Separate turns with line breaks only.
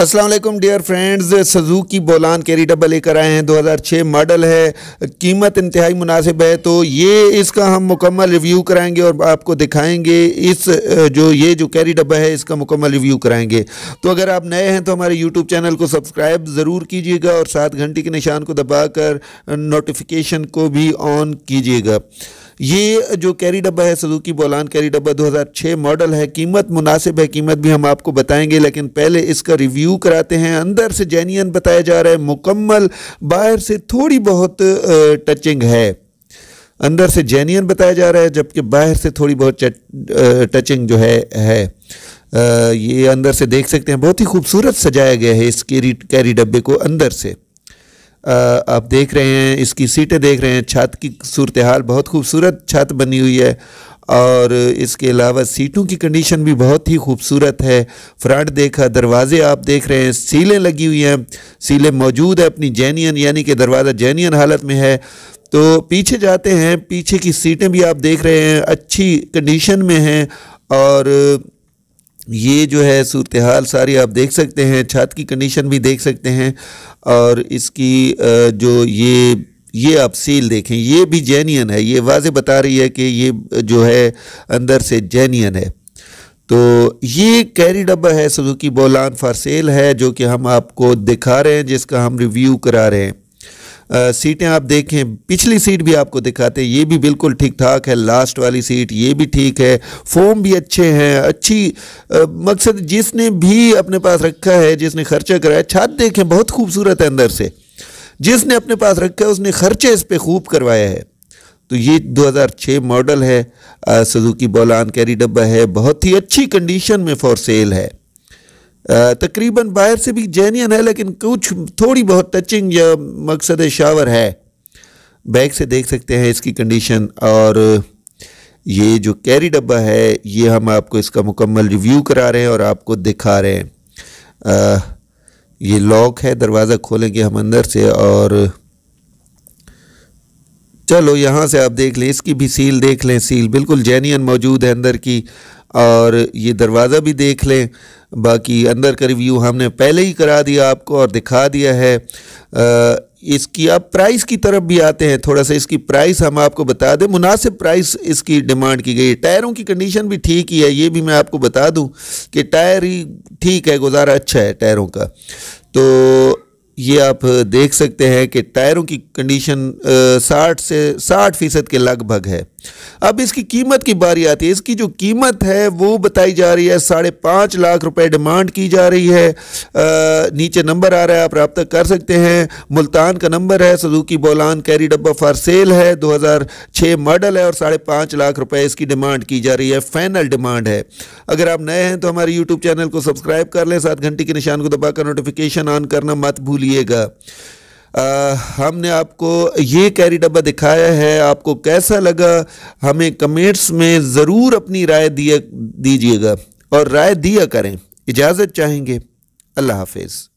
Aslam dear friends की Bolan carry double लेकर आए हैं 2006 मॉडल है कीमत इंतहाई मुनासिब है तो ये इसका हम मुकम्मल रिव्यू कराएंगे और आपको दिखाएंगे इस जो ये जो कैरी डब्बा है इसका मुकम्मल रिव्यू कराएंगे तो अगर आप नए हैं तो हमारे यूट्यूब चैनल को सब्सक्राइब ज़रूर कीजिएगा और सात घंटे के निशान को कर नोटिफिकेशन को भी ऑन कीजिएगा ये जो कैरी डब्बा है सदुकी बोलान कैरी डब्बा 2006 मॉडल है कीमत मुनासिब है कीमत भी हम आपको बताएंगे लेकिन पहले इसका रिव्यू कराते हैं अंदर से जैनियन बताया जा रहा है मुकम्मल बाहर से थोड़ी बहुत टचिंग है अंदर से जैनियन बताया जा रहा है जबकि बाहर से थोड़ी बहुत टचिंग जो है है आ, ये अंदर से देख सकते हैं बहुत ही खूबसूरत सजाया गया है इस कैरी कैरी डब्बे को अंदर से आप देख रहे हैं इसकी सीटें देख रहे हैं छत की सूरत हाल बहुत खूबसूरत छत बनी हुई है और इसके अलावा सीटों की कंडीशन भी बहुत ही खूबसूरत है फ्रंट देखा दरवाजे आप देख रहे हैं सीलें लगी हुई हैं सीलें मौजूद है अपनी जैनियन यानी कि दरवाज़ा जैनियन हालत में है तो पीछे जाते हैं पीछे की सीटें भी आप देख रहे हैं अच्छी कंडीशन में हैं और ये जो है सूरत हाल सारी आप देख सकते हैं छत की कंडीशन भी देख सकते हैं और इसकी जो ये ये आप सील देखें ये भी जैनियन है ये वाज बता रही है कि ये जो है अंदर से जैनियन है तो ये कैरी डब्बा है सुजुकी बोलान फॉर सेल है जो कि हम आपको दिखा रहे हैं जिसका हम रिव्यू करा रहे हैं सीटें आप देखें पिछली सीट भी आपको दिखाते हैं ये भी बिल्कुल ठीक ठाक है लास्ट वाली सीट ये भी ठीक है फोम भी अच्छे हैं अच्छी आ, मकसद जिसने भी अपने पास रखा है जिसने खर्चा कराया छत देखें बहुत खूबसूरत है अंदर से जिसने अपने पास रखा है उसने खर्चे इस पर खूब करवाया है तो ये 2006 मॉडल है सुजुकी बोलान कैरी डब्बा है बहुत ही अच्छी कंडीशन में फॉर सेल है तकरीबन बाहर से भी जैनियन है लेकिन कुछ थोड़ी बहुत टचिंग या मकसद शावर है बैग से देख सकते हैं इसकी कंडीशन और ये जो कैरी डब्बा है ये हम आपको इसका मुकम्मल रिव्यू करा रहे हैं और आपको दिखा रहे हैं आ, ये लॉक है दरवाज़ा खोलेंगे हम अंदर से और चलो यहाँ से आप देख लें इसकी भी सील देख लें सील बिल्कुल जैनियन मौजूद है अंदर की और ये दरवाज़ा भी देख लें बाकी अंदर का रिव्यू हमने पहले ही करा दिया आपको और दिखा दिया है आ, इसकी आप प्राइस की तरफ भी आते हैं थोड़ा सा इसकी प्राइस हम आपको बता दें मुनासिब प्राइस इसकी डिमांड की गई है टायरों की कंडीशन भी ठीक ही है ये भी मैं आपको बता दूं कि टायर ही ठीक है गुजारा अच्छा है टायरों का तो ये आप देख सकते हैं कि टायरों की कंडीशन साठ से साठ फ़ीसद के लगभग है अब इसकी कीमत की बारी आती है इसकी जो कीमत है वो बताई जा रही है साढ़े पाँच लाख रुपए डिमांड की जा रही है आ, नीचे नंबर आ रहा है आप रबता कर सकते हैं मुल्तान का नंबर है सजुकी बोलान कैरी डब्बा फॉर सेल है 2006 मॉडल है और साढ़े पाँच लाख रुपए इसकी डिमांड की जा रही है फाइनल डिमांड है अगर आप नए हैं तो हमारे यूट्यूब चैनल को सब्सक्राइब कर लें साथ घंटी के निशान को दबाकर नोटिफिकेशन ऑन करना मत भूलिएगा आ, हमने आपको ये कैरी डब्बा दिखाया है आपको कैसा लगा हमें कमेंट्स में ज़रूर अपनी राय दिया दीजिएगा और राय दिया करें इजाज़त चाहेंगे अल्लाह हाफिज़